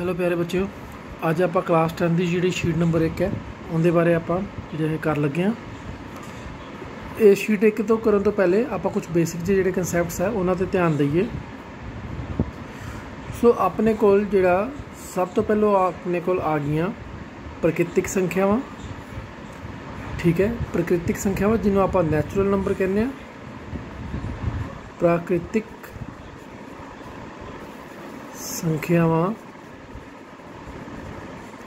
hello ਪਿਆਰੇ ਬੱਚਿਓ ਅੱਜ ਆਪਾਂ ਕਲਾਸ 10 ਦੀ ਜਿਹੜੀ ਸ਼ੀਟ ਨੰਬਰ 1 ਹੈ ਉਹਦੇ ਬਾਰੇ ਆਪਾਂ ਜਿਹੜੇ ਕਰ ਲੱਗੇ ਆ ਇਹ ਸ਼ੀਟ 1 ਤੋਂ ਕਰਨ ਤੋਂ ਪਹਿਲੇ ਆਪਾਂ ਕੁਝ ਬੇਸਿਕ ਜਿਹੜੇ ਕਨਸੈਪਟਸ ਹੈ ਉਹਨਾਂ ਤੇ ਧਿਆਨ ਦਈਏ ਸੋ ਆਪਣੇ ਕੋਲ ਜਿਹੜਾ ਸਭ ਤੋਂ ਪਹਿਲਾਂ ਆਪਣੇ ਕੋਲ ਆ ਗਈਆਂ ਪ੍ਰਕਿਰਤਿਕ ਸੰਖਿਆਵਾਂ ਠੀਕ ਹੈ ਪ੍ਰਕਿਰਤਿਕ ਸੰਖਿਆਵਾਂ ਜਿਹਨੂੰ ਆਪਾਂ ਨੈਚੁਰਲ ਨੰਬਰ ਕਹਿੰਦੇ ਆ ਪ੍ਰਾਕ੍ਰਿਤਿਕ ਸੰਖਿਆਵਾਂ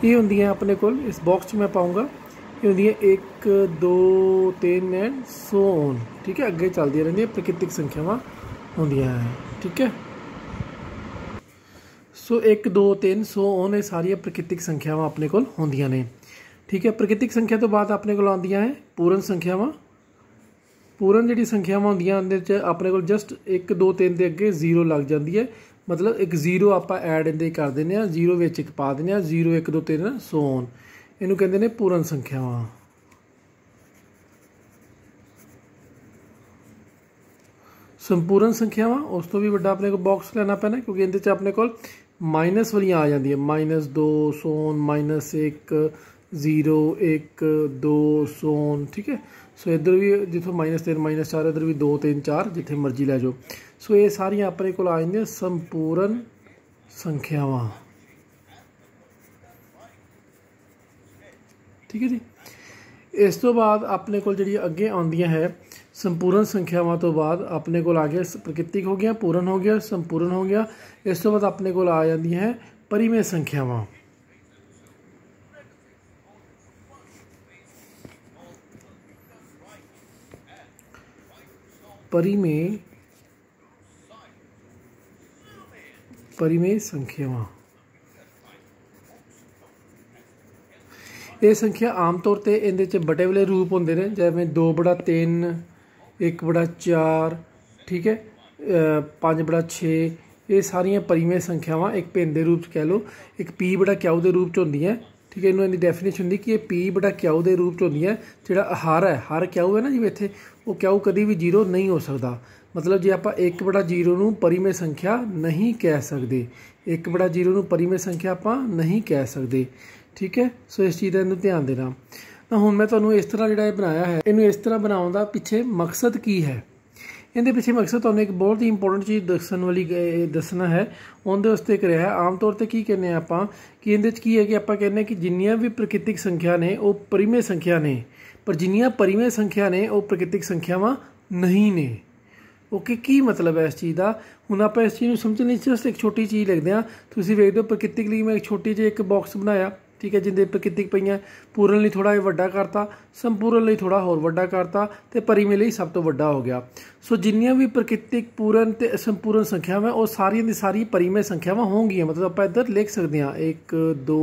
ये होंगे अपने को इस बॉक्स मैं पाऊँगा ये होंगे एक दो तीन एंड सोन ठीक है अगर चल दिया रही प्रकृतिक संख्याव होंगे हो ठीक है सो एक दो तीन सो ओन य सारिया प्रकृतिक संख्याव अपने को ठीक है प्रकृतिक संख्या तो बाद अपने को पूर्ण संख्याव पूर्ण जी संख्याव होंगे अपने को जस्ट एक दो तीन के अगे जीरो लग जाती है ਮਤਲਬ ਇੱਕ ਜ਼ੀਰੋ ਆਪਾਂ ਐਡ ਇਹਦੇ ਕਰ ਦਿੰਦੇ ਆ ਜ਼ੀਰੋ ਵਿੱਚ ਇੱਕ ਪਾ ਦਿੰਦੇ ਆ ਜ਼ੀਰੋ 1 2 3 ਸੋਨ ਇਹਨੂੰ ਕਹਿੰਦੇ ਨੇ ਪੂਰਨ ਸੰਖਿਆਵਾਂ ਸੰਪੂਰਨ ਸੰਖਿਆਵਾਂ ਉਸ ਤੋਂ ਵੀ ਵੱਡਾ ਆਪਣੇ ਕੋਲ ਬਾਕਸ ਲੈਣਾ ਪੈਣਾ ਕਿਉਂਕਿ ਇਹਦੇ ਚ ਆਪਣੇ ਕੋਲ ਮਾਈਨਸ ਵਾਲੀਆਂ ਆ ਜਾਂਦੀਆਂ ਮਾਈਨਸ 2 ਸੋਨ ਮਾਈਨਸ 1 0 1 2 ਸੋਨ ਠੀਕ ਹੈ ਸੋ ਇਧਰ ਵੀ ਜਿੱਥੋਂ 3 4 ਇਧਰ ਵੀ 2 3 4 ਜਿੱਥੇ ਮਰਜ਼ੀ ਲੈ ਜਾਓ ਸੋ ਇਹ ਸਾਰੀਆਂ ਆਪਣੇ ਕੋਲ ਆ ਜਾਂਦੀਆਂ ਸੰਪੂਰਨ ਸੰਖਿਆਵਾਂ ਠੀਕ ਹੈ ਜੀ ਇਸ ਤੋਂ ਬਾਅਦ ਆਪਣੇ ਕੋਲ ਜਿਹੜੀ ਅੱਗੇ ਆਉਂਦੀਆਂ ਹੈ ਸੰਪੂਰਨ ਸੰਖਿਆਵਾਂ ਤੋਂ ਬਾਅਦ ਆਪਣੇ ਕੋਲ ਆ ਗਿਆ ਪ੍ਰਕਿਰਤਿਕ ਹੋ ਗਿਆ ਪੂਰਨ ਹੋ ਗਿਆ ਸੰਪੂਰਨ ਹੋ ਗਿਆ ਇਸ ਤੋਂ ਬਾਅਦ ਆਪਣੇ ਕੋਲ ਆ ਜਾਂਦੀਆਂ ਹੈ ਪਰਿਮੇ ਸੰਖਿਆਵਾਂ ਪਰਿਮੇ ਪਰਿਮੇਯ ਸੰਖਿਆਵਾਂ ਇਹ ਸੰਖਿਆ ਆਮ ਤੌਰ ਤੇ ਇਹਦੇ ਚ ਵੱਡੇ ਵਾਲੇ ਰੂਪ ਹੁੰਦੇ ਨੇ ਜਿਵੇਂ 2/3 1/4 ਠੀਕ ਹੈ 5/6 ਇਹ ਸਾਰੀਆਂ ਪਰਿਮੇ ਸੰਖਿਆਵਾਂ ਇੱਕ ਭਿੰਨ ਦੇ ਰੂਪ ਚ ਕਹਿ ਲਓ ਇੱਕ p ਬੜਾ q ਦੇ ਰੂਪ ਚ ਹੁੰਦੀਆਂ ਠੀਕ ਹੈ ਇਹਨੂੰ ਇਹਦੀ ਡੈਫੀਨੇਸ਼ਨ ਹੁੰਦੀ ਕਿ ਇਹ p ਬੜਾ q ਦੇ ਰੂਪ ਚ ਹੁੰਦੀਆਂ ਜਿਹੜਾ ਹਰ ਹੈ ਹਰ q ਹੈ ਨਾ ਜਿਵੇਂ ਇੱਥੇ ਉਹ q ਕਦੀ ਵੀ ਜ਼ੀਰੋ ਨਹੀਂ ਹੋ ਸਕਦਾ ਮਤਲਬ ਜੇ ਆਪਾਂ 1/0 ਨੂੰ ਪਰਿਮੇ ਸੰਖਿਆ ਨਹੀਂ ਕਹਿ ਸਕਦੇ 1/0 ਨੂੰ ਪਰਿਮੇ ਸੰਖਿਆ ਆਪਾਂ ਨਹੀਂ ਕਹਿ ਸਕਦੇ ਠੀਕ ਹੈ ਸੋ ਇਸ ਚੀਜ਼ ਦਾ ਇਹਨੂੰ ਧਿਆਨ ਦੇਣਾ ਤਾਂ ਹੁਣ ਮੈਂ ਤੁਹਾਨੂੰ ਇਸ ਤਰ੍ਹਾਂ ਜਿਹੜਾ ਇਹ ਬਣਾਇਆ ਹੈ ਇਹਨੂੰ ਇਸ ਤਰ੍ਹਾਂ ਬਣਾਉਣ ਦਾ ਪਿੱਛੇ ਮਕਸਦ ਕੀ ਹੈ ਇਹਦੇ ਪਿੱਛੇ ਮਕਸਦ ਤੁਹਾਨੂੰ ਇੱਕ ਬਹੁਤ ਹੀ ਇੰਪੋਰਟੈਂਟ ਚੀਜ਼ ਦੱਸਣ ਵਾਲੀ ਦੱਸਣਾ ਹੈ ਉਹਦੇ ਉਸਤੇ ਇੱਕ ਰਿਹਾ ਆਮ ਤੌਰ ਤੇ ਕੀ ਕਹਿੰਦੇ ਆ ਆਪਾਂ ਕਿ ਇਹਦੇ ਵਿੱਚ ਕੀ ਹੈ ਕਿ ਆਪਾਂ ਕਹਿੰਦੇ ਕਿ ਜਿੰਨੀਆਂ ਵੀ ਪ੍ਰਕਿਰਤਿਕ ਸੰਖਿਆ ਨੇ ਉਹ ਪਰਿਮੇ ਸੰਖਿਆ ਨੇ ਪਰ ਜਿੰਨੀਆਂ ਪਰਿਮੇ ਸੰਖਿਆ ਨੇ ਉਹ ਪ੍ਰਕਿਰਤਿਕ ਸੰਖਿਆਵਾਂ ਨਹੀਂ ਨੇ ਓਕੇ ਕੀ ਮਤਲਬ ਹੈ ਇਸ ਚੀਜ਼ ਦਾ ਹੁਣ ਆਪਾਂ ਇਸ ਚੀਜ਼ ਨੂੰ ਸਮਝਣ ਲਈ ਜਸਟ ਇੱਕ ਛੋਟੀ ਚੀਜ਼ ਲਿਖਦੇ ਹਾਂ ਤੁਸੀਂ ਵੇਖਦੇ ਹੋ ਪ੍ਰਕਿਰਤਿਕ ਲਈ ਮੈਂ ਇੱਕ ਛੋਟੀ ਜਿਹੀ ਇੱਕ ਬਾਕਸ ਬਣਾਇਆ ਠੀਕ ਹੈ ਜਿੰਦੇ ਕਿੰਨੀ ਪਈਆਂ ਪੂਰਨ ਲਈ ਥੋੜਾ ਜਿਹਾ ਵੱਡਾ ਕਰਤਾ ਸੰਪੂਰਨ ਲਈ ਥੋੜਾ ਹੋਰ ਵੱਡਾ ਕਰਤਾ ਤੇ ਪਰਿਮੇ ਲਈ ਸਭ ਤੋਂ ਵੱਡਾ ਹੋ ਗਿਆ ਸੋ ਜਿੰਨੀਆਂ ਵੀ ਪ੍ਰਕਿਰਤਿਕ ਪੂਰਨ ਤੇ ਸੰਪੂਰਨ ਸੰਖਿਆਵਾਂ ਉਹ ਸਾਰੀਆਂ ਦੀ ਸਾਰੀ ਪਰਿਮੇ ਸੰਖਿਆਵਾਂ ਹੋਣਗੀਆਂ ਮਤਲਬ ਆਪਾਂ ਇੱਧਰ ਲਿਖ ਸਕਦੇ ਹਾਂ 1 2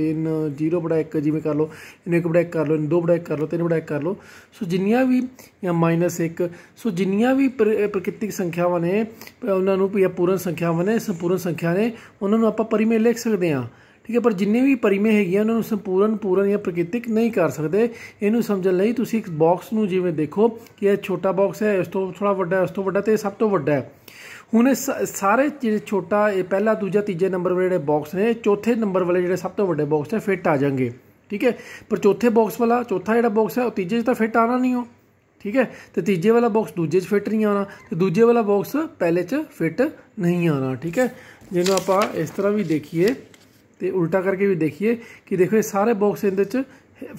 3 0 ਬੜਾ 1 ਜਿਵੇਂ ਕਰ ਲਓ ਇਹਨੂੰ 1 ਬੜਾ 1 ਕਰ ਲਓ ਇਹਨੂੰ 2 ਬੜਾ 1 ਕਰ ਲਓ 3 ਬੜਾ 1 ਕਰ ਲਓ ਸੋ ਜਿੰਨੀਆਂ ਵੀ ਜਾਂ -1 ਸੋ ਜਿੰਨੀਆਂ ਵੀ ਪ੍ਰਕਿਰਤਿਕ ਸੰਖਿਆਵਾਂ ਨੇ ਉਹਨਾਂ ਨੂੰ ਜਾਂ ਪੂਰਨ ਸੰਖਿਆਵਾਂ ਨੇ ਸੰਪੂਰਨ ਸੰਖਿਆ ਨੇ ਉਹਨਾਂ ਨੂੰ ਆਪਾਂ ਪਰਿਮੇ ਲਿਖ ਸਕਦੇ ਹਾਂ ਠੀਕ ਹੈ ਪਰ ਜਿੰਨੇ ਵੀ ਪਰਿਮੇ ਹੈਗੀਆਂ ਉਹਨਾਂ ਨੂੰ ਸੰਪੂਰਨ ਪੂਰਨ ਜਾਂ ਪ੍ਰਕਿਰਤਿਕ ਨਹੀਂ ਕਰ ਸਕਦੇ ਇਹਨੂੰ ਸਮਝਣ ਲਈ ਤੁਸੀਂ ਇੱਕ ਬਾਕਸ ਨੂੰ ਜਿਵੇਂ ਦੇਖੋ ਕਿ ਇਹ ਛੋਟਾ ਬਾਕਸ ਹੈ ਇਸ ਤੋਂ ਥੋੜਾ ਵੱਡਾ ਇਸ ਤੋਂ ਵੱਡਾ ਤੇ ਸਭ ਤੋਂ ਵੱਡਾ ਹੈ ਹੁਣ ਸਾਰੇ ਜਿਹੜੇ ਛੋਟਾ ਇਹ ਪਹਿਲਾ ਦੂਜਾ ਤੀਜੇ ਨੰਬਰ ਵਾਲੇ ਜਿਹੜੇ ਬਾਕਸ ਨੇ ਚੌਥੇ ਨੰਬਰ ਵਾਲੇ ਜਿਹੜੇ ਸਭ ਤੋਂ ਵੱਡੇ ਬਾਕਸ ਤੇ ਫਿੱਟ ਆ ਜਾਣਗੇ ਠੀਕ ਹੈ ਪਰ ਚੌਥੇ ਬਾਕਸ ਵਾਲਾ ਚੌਥਾ ਜਿਹੜਾ ਬਾਕਸ ਹੈ ਉਹ ਤੀਜੇ 'ਚ ਤਾਂ ਫਿੱਟ ਆਣਾ ਨਹੀਂ ਹੋ ਠੀਕ ਹੈ ਤੇ ਤੀਜੇ ਵਾਲਾ ਬਾਕਸ ਦੂਜੇ 'ਚ ਫਿੱਟ ਨਹੀਂ ਆਣਾ ਤੇ ਦੂਜੇ ਵਾਲਾ ਬਾਕਸ ਪਹਿਲੇ 'ਚ ਫਿੱਟ ਨਹੀਂ ਆਣਾ ਠੀਕ ਹੈ ਜਿਹਨੂੰ ਆਪਾਂ ਇਸ ਤਰ੍ਹਾਂ ਵੀ ਦੇਖੀਏ ਤੇ ਉਲਟਾ ਕਰਕੇ ਵੀ ਦੇਖੀਏ ਕਿ ਦੇਖੋ ਇਹ ਸਾਰੇ ਬਾਕਸ ਇਹਦੇ ਚ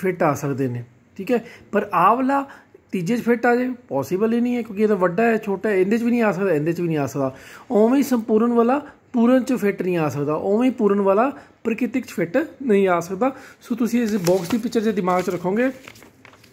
ਫਿੱਟ ਆ ਸਕਦੇ ਨੇ ਠੀਕ ਹੈ ਪਰ ਆ ਵਾਲਾ ਤੀਜੇ 'ਚ ਫਿੱਟ ਆ ਜੇ ਪੋਸੀਬਲ ਹੀ ਨਹੀਂ ਹੈ ਕਿਉਂਕਿ ਇਹ ਤਾਂ ਵੱਡਾ ਹੈ ਛੋਟਾ ਹੈ ਇਹਦੇ 'ਚ ਵੀ ਨਹੀਂ ਆ ਸਕਦਾ ਇਹਦੇ 'ਚ ਵੀ ਨਹੀਂ ਆ ਸਕਦਾ ਉਵੇਂ ਹੀ ਸੰਪੂਰਨ ਵਾਲਾ ਪੂਰਨ 'ਚ ਫਿੱਟ ਨਹੀਂ ਆ ਸਕਦਾ ਉਵੇਂ ਹੀ ਪੂਰਨ ਵਾਲਾ ਪ੍ਰਕਿਰਤਿਕ 'ਚ ਫਿੱਟ ਨਹੀਂ ਆ ਸਕਦਾ ਸੋ ਤੁਸੀਂ ਇਸ ਬਾਕਸ ਦੀ ਪਿਕਚਰ ਜੇ ਦਿਮਾਗ 'ਚ ਰੱਖੋਗੇ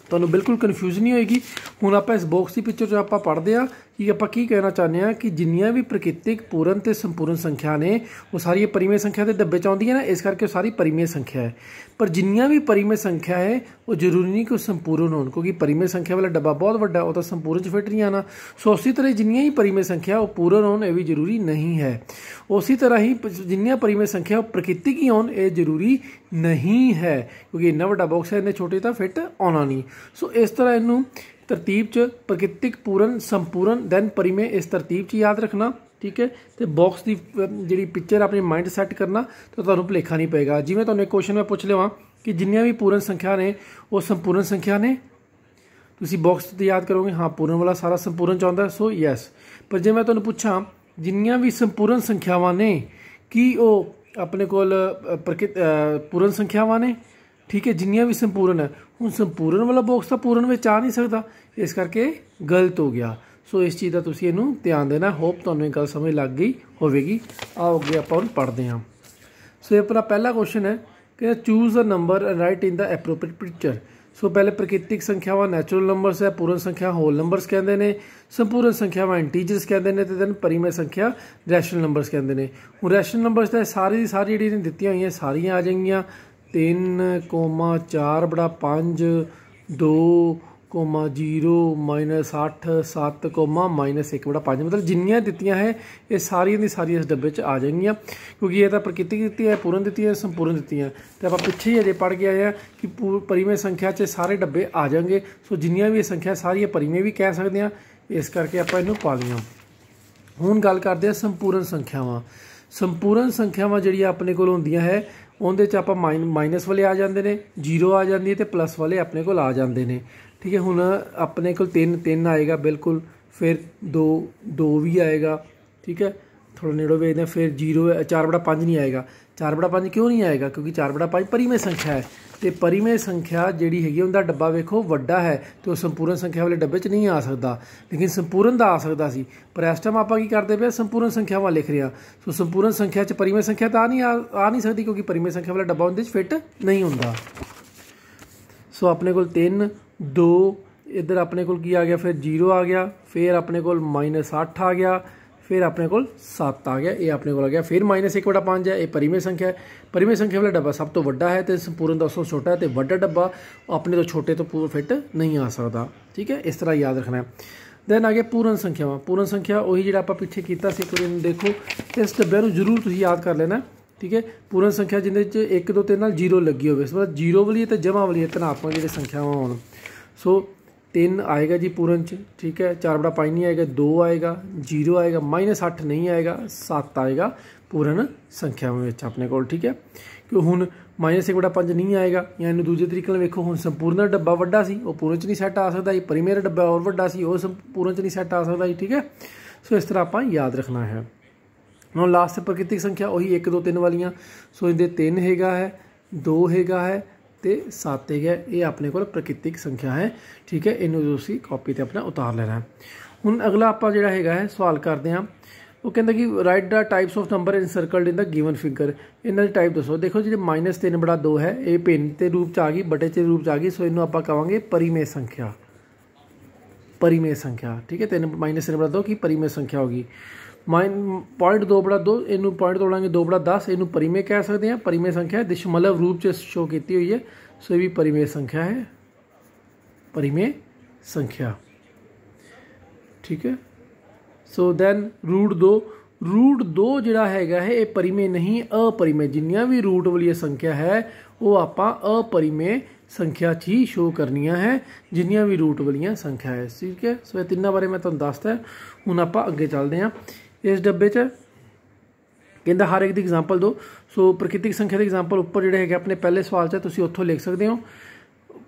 ਤੁਹਾਨੂੰ ਬਿਲਕੁਲ ਕਨਫਿਊਜ਼ ਨਹੀਂ ਹੋਏਗੀ ਹੁਣ ਆਪਾਂ ਇਸ ਬਾਕਸ ਦੀ ਪਿਕਚਰ ਚ ਆਪਾਂ ਪੜਦੇ ਆ ਕਿ ਆਪਾਂ ਕੀ ਕਹਿਣਾ ਚਾਹੁੰਦੇ ਆ ਕਿ ਜਿੰਨੀਆਂ ਵੀ ਪ੍ਰਕਿਰਤਿਕ ਪੂਰਨ ਤੇ ਸੰਪੂਰਨ ਸੰਖਿਆ ਨੇ ਉਹ ਸਾਰੀ ਪਰਿਮੇ ਸੰਖਿਆ ਦੇ ਡੱਬੇ ਚ ਆਉਂਦੀਆਂ ਨੇ ਇਸ ਕਰਕੇ ਸਾਰੀ ਪਰਿਮੇ ਸੰਖਿਆ ਹੈ ਪਰ ਜਿੰਨੀਆਂ ਵੀ ਪਰਿਮੇ ਸੰਖਿਆ ਹੈ ਉਹ ਜ਼ਰੂਰੀ ਨਹੀਂ ਕਿ ਉਹ ਸੰਪੂਰਨ ਹੋਣ ਕਿਉਂਕਿ ਪਰਿਮੇ ਸੰਖਿਆ ਵਾਲਾ ਡੱਬਾ ਬਹੁਤ ਵੱਡਾ ਉਹ ਤਾਂ ਸੰਪੂਰਨ ਚ ਫਿੱਟ ਨਹੀਂ ਆਣਾ ਸੋ ਉਸੇ ਤਰ੍ਹਾਂ ਜਿੰਨੀਆਂ ਹੀ ਪਰਿਮੇ ਸੰਖਿਆ ਉਹ ਪੂਰਨ ਹੋਣ ਇਹ ਵੀ ਜ਼ਰੂਰੀ ਨਹੀਂ ਹੈ ਉਸੇ ਤਰ੍ਹਾਂ ਹੀ ਜਿੰਨੀਆਂ ਪਰਿਮੇ ਸੰਖਿਆ ਉਹ ਪ੍ਰਕਿਰਤਿਕ ਹੀ ਹੋਣ ਇਹ ਜ਼ਰੂਰੀ ਨਹੀਂ ਹੈ ਕਿਉਂਕਿ ਇੰਨਾ ਵੱਡਾ ਬਾਕਸ ਹੈ ਇੰਨੇ ਛੋਟੇ ਤਾਂ ਫਿੱਟ ਆਉਣਾ ਨਹੀਂ ਸੋ ਇਸ ਤਰ੍ਹਾਂ ਇਹਨੂੰ ਤਰਤੀਬ 'ਚ ਪ੍ਰਕਿਰਤਿਕ ਪੂਰਨ ਸੰਪੂਰਨ ਦੈਨ ਪਰਿਮੇ ਇਸ ਤਰਤੀਬ 'ਚ ਯਾਦ ਰੱਖਣਾ ਠੀਕ ਹੈ ਤੇ ਬਾਕਸ ਦੀ ਜਿਹੜੀ ਪਿਕਚਰ ਆਪਣੇ ਮਾਈਂਡ ਸੈੱਟ ਕਰਨਾ ਤਾਂ ਤੁਹਾਨੂੰ ਭੁਲੇਖਾ ਨਹੀਂ ਪਏਗਾ ਜਿਵੇਂ ਤੁਹਾਨੂੰ ਇੱਕ ਕੁਐਸਚਨ ਮੈਂ ਪੁੱਛ ਲਿਆ ਕਿ ਜਿੰਨੀਆਂ ਵੀ ਪੂਰਨ ਸੰਖਿਆ ਨੇ ਉਹ ਸੰਪੂਰਨ ਸੰਖਿਆ ਨੇ ਤੁਸੀਂ ਬਾਕਸ ਤੇ ਯਾਦ ਕਰੋਗੇ ਹਾਂ ਪੂਰਨ ਵਾਲਾ ਸਾਰਾ ਸੰਪੂਰਨ ਚਾਹੁੰਦਾ ਸੋ ਯੈਸ ਪਰ ਜੇ ਮੈਂ ਤੁਹਾਨੂੰ ਪੁੱਛਾਂ ਜਿੰਨੀਆਂ ਵੀ ਸੰਪੂਰਨ ਸੰਖਿਆਵਾਂ ਨੇ ਕੀ ਉਹ ਆਪਣੇ ਕੋਲ ਪੂਰਨ ਸੰਖਿਆਵਾਂ ਨੇ ਠੀਕ ਹੈ ਜਿੰਨੀਆਂ ਵੀ ਸੰਪੂਰਨ ਹੈ ਹੁਣ ਸੰਪੂਰਨ ਵਾਲਾ ਬਾਕਸ ਤਾਂ ਪੂਰਨ ਵਿੱਚ ਆ ਨਹੀਂ ਸਕਦਾ ਇਸ ਕਰਕੇ ਗਲਤ ਹੋ ਗਿਆ ਸੋ ਇਸ ਚੀਜ਼ ਦਾ ਤੁਸੀਂ ਇਹਨੂੰ ਧਿਆਨ ਦੇਣਾ ਹੋਪ ਤੁਹਾਨੂੰ ਇਹ ਗੱਲ ਸਮਝ ਲੱਗ ਗਈ ਹੋਵੇਗੀ ਆਓ ਅੱਗੇ ਆਪਾਂ ਉਹਨੂੰ ਪੜ੍ਹਦੇ ਹਾਂ ਸੋ ਇਹ ਆਪਣਾ ਪਹਿਲਾ ਕੁਐਸਚਨ ਹੈ ਕਿ choose a number and write in the appropriate picture so ਪਹਿਲੇ ਪ੍ਰਕਿਰਤਿਕ ਸੰਖਿਆਵਾਂ ਨੈਚੁਰਲ ਨੰਬਰਸ ਹੈ ਪੂਰਨ ਸੰਖਿਆ ਹੋਲ ਨੰਬਰਸ ਕਹਿੰਦੇ ਨੇ ਸੰਪੂਰਨ ਸੰਖਿਆਵਾਂ ਇੰਟੀਜਰਸ ਕਹਿੰਦੇ ਨੇ ਤੇ ਦਨ ਪਰਿਮੇਯ ਸੰਖਿਆ ਰੈਸ਼ਨਲ ਨੰਬਰਸ ਕਹਿੰਦੇ ਨੇ ਹੁਣ ਰੈਸ਼ਨਲ ਨੰਬਰਸ ਦਾ ਸਾਰੀ ਦੀ ਸਾਰੀ ਜਿਹੜੀ ਦਿੱਤੀਆਂ ਹੋਈਆਂ ਸਾਰੀਆਂ ਆ ਜਾਣਗੀਆਂ 3.4 ਬੜਾ 5 2.0 ਮਾਈਨਸ 8 7, ਮਾਈਨਸ 1 ਬੜਾ 5 ਮਤਲਬ ਜਿੰਨੀਆਂ ਦਿੱਤੀਆਂ ਹੈ ਇਹ ਸਾਰੀਆਂ ਦੀ ਸਾਰੀਆਂ ਇਸ ਡੱਬੇ 'ਚ ਆ ਜਾਣਗੀਆਂ ਕਿਉਂਕਿ ਇਹ ਤਾਂ ਪ੍ਰਕਿਰਤੀ ਦਿੱਤੀ ਹੈ ਪੂਰਨ ਦਿੱਤੀ ਹੈ ਸੰਪੂਰਨ ਦਿੱਤੀਆਂ ਤੇ ਆਪਾਂ ਪਿੱਛੇ ਹੀ ਅਜੇ ਪੜ ਗਿਆ ਆ ਕਿ ਪਰਿਮੇ ਸੰਖਿਆ 'ਚ ਸਾਰੇ ਡੱਬੇ ਆ ਜਾਣਗੇ ਸੋ ਜਿੰਨੀਆਂ ਵੀ ਇਹ ਸੰਖਿਆ ਸਾਰੀਆਂ ਪਰਿਮੇ ਵੀ ਕਹਿ ਸਕਦੇ ਆ ਇਸ ਕਰਕੇ ਆਪਾਂ ਇਹਨੂੰ ਪਾ ਲਈਆਂ ਹੁਣ ਗੱਲ ਕਰਦੇ ਆ ਸੰਪੂਰਨ ਸੰਖਿਆਵਾਂ ਸੰਪੂਰਨ ਸੰਖਿਆਵਾਂ ਜਿਹੜੀਆਂ ਆਪਣੇ ਕੋਲ ਹੁੰਦੀਆਂ ਹੈ ਉਹਦੇ ਚ ਆਪਾਂ ਮਾਈਨਸ ਵਾਲੇ ਆ ਜਾਂਦੇ ਨੇ ਜ਼ੀਰੋ ਆ ਜਾਂਦੀ ਹੈ ਤੇ ਪਲੱਸ ਵਾਲੇ ਆਪਣੇ ਕੋਲ ਆ ਜਾਂਦੇ ਨੇ ਠੀਕ ਹੈ ਹੁਣ ਆਪਣੇ ਕੋਲ ਤਿੰਨ ਤਿੰਨ ਆਏਗਾ ਬਿਲਕੁਲ ਫਿਰ 2 2 ਵੀ ਆਏਗਾ ਠੀਕ ਹੈ ਥੋੜਾ ਨੇੜੋ ਵੇਖਦੇ ਫਿਰ 0 4/5 ਨਹੀਂ ਆਏਗਾ 4/5 ਕਿਉਂ ਨਹੀਂ ਆਏਗਾ ਕਿਉਂਕਿ 4/5 ਪਰਿਮੇ ਸੰਖਿਆ ਹੈ ਤੇ ਪਰਿਮੇ ਸੰਖਿਆ ਜਿਹੜੀ ਹੈਗੀ ਉਹਦਾ ਡੱਬਾ ਵੇਖੋ ਵੱਡਾ ਹੈ ਤੇ ਉਹ ਸੰਪੂਰਨ ਸੰਖਿਆ ਵਾਲੇ ਡੱਬੇ 'ਚ ਨਹੀਂ ਆ ਸਕਦਾ ਲੇਕਿਨ ਸੰਪੂਰਨ ਦਾ ਆ ਸਕਦਾ ਸੀ ਪਰ ਇਸ ਟਾਈਮ ਆਪਾਂ ਕੀ ਕਰਦੇ ਪਏ ਸੰਪੂਰਨ ਸੰਖਿਆਵਾਂ ਲਿਖ ਰਿਹਾ ਸੋ ਸੰਪੂਰਨ ਸੰਖਿਆ 'ਚ ਪਰਿਮੇ ਸੰਖਿਆ ਤਾਂ ਆ ਨਹੀਂ ਆ ਨਹੀਂ ਸਕਦੀ ਕਿਉਂਕਿ ਪਰਿਮੇ ਸੰਖਿਆ ਵਾਲਾ ਡੱਬਾ ਉਹਦੇ 'ਚ ਫਿੱਟ ਨਹੀਂ ਹੁੰਦਾ ਸੋ ਆਪਣੇ ਕੋਲ 3 2 ਇੱਧਰ ਆਪਣੇ ਕੋਲ ਕੀ ਆ ਗਿਆ ਫਿਰ 0 ਆ ਗਿਆ ਫਿਰ ਆਪਣੇ ਕੋਲ -8 ਆ ਗਿਆ ਫਿਰ ਆਪਣੇ ਕੋਲ 7 ਆ ਗਿਆ ਇਹ ਆਪਣੇ ਕੋਲ ਆ ਗਿਆ ਫਿਰ -1/5 ਹੈ ਇਹ ਪਰਿਮੇ ਸੰਖਿਆ ਹੈ ਪਰਿਮੇ ਸੰਖਿਆ ਵਾਲਾ ਡੱਬਾ ਸਭ ਤੋਂ ਵੱਡਾ ਹੈ ਤੇ ਸੰਪੂਰਨ ਦਾ ਉਸ ਤੋਂ ਛੋਟਾ ਹੈ ਤੇ ਵੱਡਾ ਡੱਬਾ ਆਪਣੇ ਤੋਂ ਛੋਟੇ ਤੋਂ ਪੂਰ ਫਿੱਟ ਨਹੀਂ ਆ ਸਕਦਾ ਠੀਕ ਹੈ ਇਸ ਤਰ੍ਹਾਂ ਯਾਦ ਰੱਖਣਾ ਹੈ ਦੈਨ ਅਗੇ ਪੂਰਨ ਸੰਖਿਆਵਾਂ ਪੂਰਨ ਸੰਖਿਆ ਉਹੀ ਜਿਹੜਾ ਆਪਾਂ ਪਿੱਛੇ ਕੀਤਾ ਸੀ ਤੁਸੀਂ ਨੂੰ ਦੇਖੋ ਇਸ ਡੱਬੇ ਨੂੰ ਜ਼ਰੂਰ ਤੁਸੀਂ ਯਾਦ ਕਰ ਲੈਣਾ ਠੀਕ ਹੈ ਪੂਰਨ ਸੰਖਿਆ ਜਿੰਦੇ ਵਿੱਚ 1 2 3 ਨਾਲ 0 ਲੱਗੀ ਹੋਵੇ ਇਸ ਵਾਰ 0 ਵਾਲੀ ਤੇ ਜਮਾ ਵਾਲੀ ਤਨਾਪਾਂ ਜਿਹੜੇ ਸੰਖਿਆਵਾਂ ਹੋਣ ਸੋ ਤਿੰਨ ਆਏਗਾ ਜੀ ਪੂਰਨ ਚ ਠੀਕ ਹੈ 4 ਬੜਾ 5 ਨਹੀਂ ਆਏਗਾ 2 ਆਏਗਾ 0 ਆਏਗਾ -8 ਨਹੀਂ ਆਏਗਾ 7 ਆਏਗਾ ਪੂਰਨ ਸੰਖਿਆਵਾਂ ਵਿੱਚ ਆਪਣੇ ਕੋਲ ਠੀਕ ਹੈ ਕਿ ਹੁਣ -1 ਬੜਾ 5 ਨਹੀਂ ਆਏਗਾ ਜਾਂ ਇਹਨੂੰ ਦੂਜੇ ਤਰੀਕੇ ਨਾਲ ਵੇਖੋ ਹੁਣ ਸੰਪੂਰਨ ਡੱਬਾ ਵੱਡਾ ਸੀ ਉਹ ਪੂਰਨ ਚ ਨਹੀਂ ਸੈੱਟ ਆ ਸਕਦਾ ਇਹ ਪ੍ਰੀਮੀਅਰ ਡੱਬਾ ਹੋਰ ਵੱਡਾ ਸੀ ਉਹ ਸੰਪੂਰਨ ਚ ਨਹੀਂ ਸੈੱਟ ਆ ਸਕਦਾ ਠੀਕ ਹੈ ਸੋ ਇਸ ਤਰ੍ਹਾਂ ਆਪਾਂ ਯਾਦ ਰੱਖਣਾ ਹੈ ਹੁਣ ਲਾਸਟ ਪ੍ਰਕਿਰਤਿਕ ਸੰਖਿਆ ਉਹੀ 1 2 3 ਵਾਲੀਆਂ ਸੋ ਇਹਦੇ 3 ਹੈਗਾ ਹੈ 2 ਹੈਗਾ ਹੈ ਤੇ 7 ਤੇ ਇਹ ਆਪਣੇ ਕੋਲ ਪ੍ਰਕਿਰਤਿਕ ਸੰਖਿਆ ਹੈ ਠੀਕ ਹੈ ਇਹਨੂੰ ਤੁਸੀਂ ਕਾਪੀ ਤੇ ਆਪਣਾ ਉਤਾਰ ਲੈਣਾ ਹੁਣ ਅਗਲਾ ਆਪਾਂ ਜਿਹੜਾ ਹੈਗਾ ਹੈ ਸਵਾਲ ਕਰਦੇ ਹਾਂ ਉਹ ਕਹਿੰਦਾ ਕਿ write the types of number in circled in the given figure ਇਹਨਾਂ ਦੇ ਟਾਈਪ ਦੱਸੋ ਦੇਖੋ ਜਿਹੜੇ -3/2 ਹੈ ਇਹ ਭਿੰਨ ਤੇ ਰੂਪ ਚ ਆ ਗਈ ਬਟੇ ਚ ਰੂਪ ਚ ਆ ਗਈ ਸੋ ਇਹਨੂੰ ਆਪਾਂ ਕਵਾਂਗੇ ਪਰਿਮੇਯ ਸੰਖਿਆ ਪਰਿਮੇਯ ਸੰਖਿਆ ਠੀਕ ਹੈ तीन -3/2 बड़ा ਪਰਿਮੇਯ ਸੰਖਿਆ ਹੋਗੀ 0.2/2 ਇਹਨੂੰ ਪੁਆਇੰਟ ਤੋੜਾਂਗੇ 2/10 ਇਹਨੂੰ ਪਰਿਮੇ ਕਹਿ ਸਕਦੇ ਆ ਪਰਿਮੇ ਸੰਖਿਆ ਦਸ਼ਮਲਵ ਰੂਪ ਚ ਸ਼ੋ ਕੀਤੀ ਹੋਈ ਹੈ ਸੋ ਇਹ ਵੀ ਪਰਿਮੇ ਸੰਖਿਆ ਹੈ ਪਰਿਮੇ ਸੰਖਿਆ ਠੀਕ ਹੈ ਸੋ ਦੈਨ ਰੂਟ 2 ਰੂਟ 2 ਜਿਹੜਾ ਹੈਗਾ ਹੈ ਇਹ ਪਰਿਮੇ ਨਹੀਂ ਅਪਰਿਮੇ ਜਿੰਨੀਆਂ ਵੀ ਰੂਟ ਵਾਲੀ ਸੰਖਿਆ ਹੈ ਉਹ ਆਪਾਂ ਅਪਰਿਮੇ ਸੰਖਿਆ 'ਚ ਹੀ ਸ਼ੋ ਕਰਨੀਆਂ ਹੈ ਜਿੰਨੀਆਂ ਵੀ ਰੂਟ ਵਾਲੀਆਂ ਸੰਖਿਆ ਹੈ ਠੀਕ ਹੈ ਸੋ ਇਹ ਤਿੰਨਾਂ ਬਾਰੇ ਮੈਂ ਤੁਹਾਨੂੰ ਦੱਸਦਾ ਹੁਣ ਆਪਾਂ ਅੱਗੇ ਚੱਲਦੇ ਹਾਂ ਇਸ ਡੱਬੇ 'ਚ ਕਹਿੰਦਾ ਹਰ ਇੱਕ ਦੀ ਐਗਜ਼ਾਮਪਲ ਦੋ ਸੋ ਪ੍ਰਕਿਰਤਿਕ ਸੰਖਿਆ ਦੀ ਐਗਜ਼ਾਮਪਲ ਉੱਪਰ ਜਿਹੜੇ ਹੈਗੇ ਆਪਣੇ ਪਹਿਲੇ ਸਵਾਲ 'ਚ ਤੁਸੀਂ ਉੱਥੋਂ ਲਿਖ ਸਕਦੇ ਹੋ